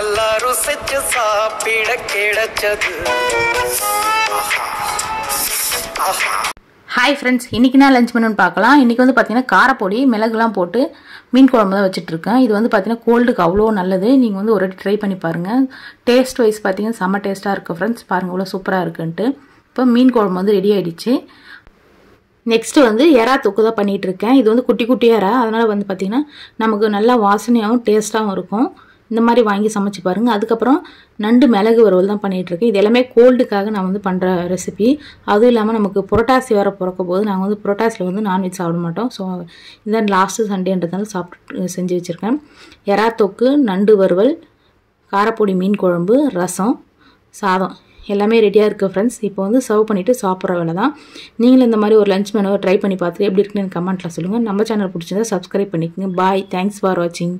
நல்லா ருசிச்சு சாப்பிட கிடைச்சது ஹாய் ஃப்ரெண்ட்ஸ் இன்றைக்கி நான் லஞ்ச் பண்ணுன்னு பார்க்கலாம் இன்றைக்கி வந்து பார்த்தீங்கன்னா காரப்பொடி மிளகுலாம் போட்டு மீன் குழம்பு தான் வச்சுட்ருக்கேன் இது வந்து பார்த்திங்கன்னா கோல்டுக்கு அவ்வளோ நல்லது நீங்கள் வந்து ஒரு ட்ரை பண்ணி பாருங்கள் டேஸ்ட் வைஸ் பார்த்தீங்கன்னா செம்ம டேஸ்ட்டாக இருக்குது ஃப்ரெண்ட்ஸ் பாருங்கள் அவ்வளோ சூப்பராக இருக்குன்ட்டு இப்போ மீன் குழம்பு வந்து ரெடி ஆகிடுச்சு நெக்ஸ்ட்டு வந்து எறா தொக்கு தான் பண்ணிகிட்ருக்கேன் இது வந்து குட்டி குட்டி எறா அதனால் வந்து பார்த்திங்கன்னா நமக்கு நல்லா வாசனையாகவும் டேஸ்ட்டாகவும் இருக்கும் இந்த மாதிரி வாங்கி சமைச்சு பாருங்கள் அதுக்கப்புறம் நண்டு மிளகு வறுவல் தான் பண்ணிகிட்ருக்கேன் இது எல்லாமே கோல்டுக்காக நான் வந்து பண்ணுற ரெசிபி அதுவும் இல்லாமல் நமக்கு புரட்டாசி வர பிறக்க போது நாங்கள் வந்து புரோட்டாசியில் வந்து நான்வெஜ் சாப்பிட மாட்டோம் ஸோ இதான் லாஸ்ட்டு சண்டேன்றதுனால சாப்பிட்டு செஞ்சு வச்சுருக்கேன் எறா தொக்கு நண்டு வறுவல் காரப்பொடி மீன் குழம்பு ரசம் சாதம் எல்லாமே ரெடியாக இருக்குது ஃப்ரெண்ட்ஸ் இப்போ வந்து சர்வ் பண்ணிவிட்டு சாப்பிட்ற வேலை தான் நீங்களும் இந்த மாதிரி ஒரு லஞ்ச் மெனுவை ட்ரை பண்ணி பார்த்துட்டு எப்படி இருக்குன்னு கமெண்ட்டில் சொல்லுங்கள் நம்ம சேனல் பிடிச்சிருந்தா சப்ஸ்கிரைப் பண்ணிக்கோங்க பாய் தேங்க்ஸ் ஃபார் வாட்சிங்